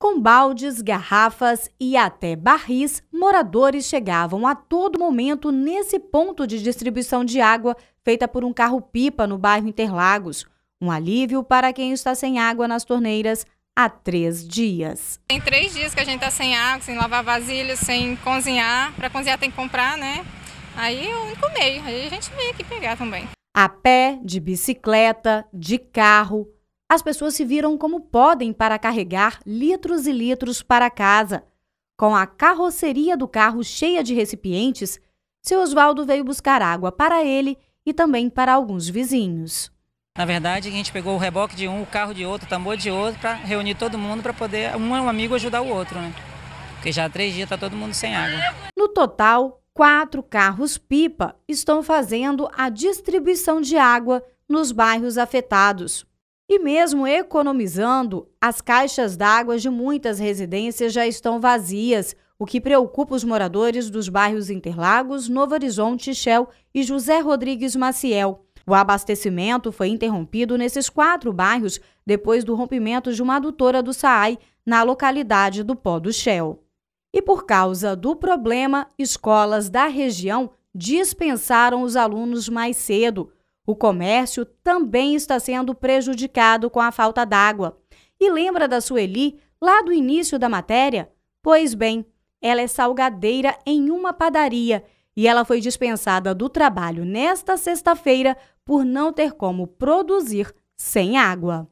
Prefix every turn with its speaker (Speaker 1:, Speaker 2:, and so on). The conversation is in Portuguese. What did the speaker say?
Speaker 1: Com baldes, garrafas e até barris, moradores chegavam a todo momento nesse ponto de distribuição de água feita por um carro-pipa no bairro Interlagos. Um alívio para quem está sem água nas torneiras há três dias.
Speaker 2: Tem três dias que a gente está sem água, sem lavar vasilha, sem cozinhar. Para cozinhar tem que comprar, né? Aí é o único meio. Aí a gente veio aqui pegar também.
Speaker 1: A pé, de bicicleta, de carro, as pessoas se viram como podem para carregar litros e litros para casa. Com a carroceria do carro cheia de recipientes, seu Oswaldo veio buscar água para ele e também para alguns vizinhos.
Speaker 3: Na verdade, a gente pegou o reboque de um, o carro de outro, o tambor de outro, para reunir todo mundo para poder é um, amigo ajudar o outro, né? Porque já há três dias está todo mundo sem água.
Speaker 1: No total, quatro carros-pipa estão fazendo a distribuição de água nos bairros afetados. E mesmo economizando, as caixas d'água de muitas residências já estão vazias, o que preocupa os moradores dos bairros Interlagos, Novo Horizonte, Shell e José Rodrigues Maciel. O abastecimento foi interrompido nesses quatro bairros depois do rompimento de uma adutora do SAAI na localidade do Pó do Shell. E por causa do problema, escolas da região dispensaram os alunos mais cedo. O comércio também está sendo prejudicado com a falta d'água. E lembra da Sueli, lá do início da matéria? Pois bem, ela é salgadeira em uma padaria e ela foi dispensada do trabalho nesta sexta-feira por não ter como produzir sem água.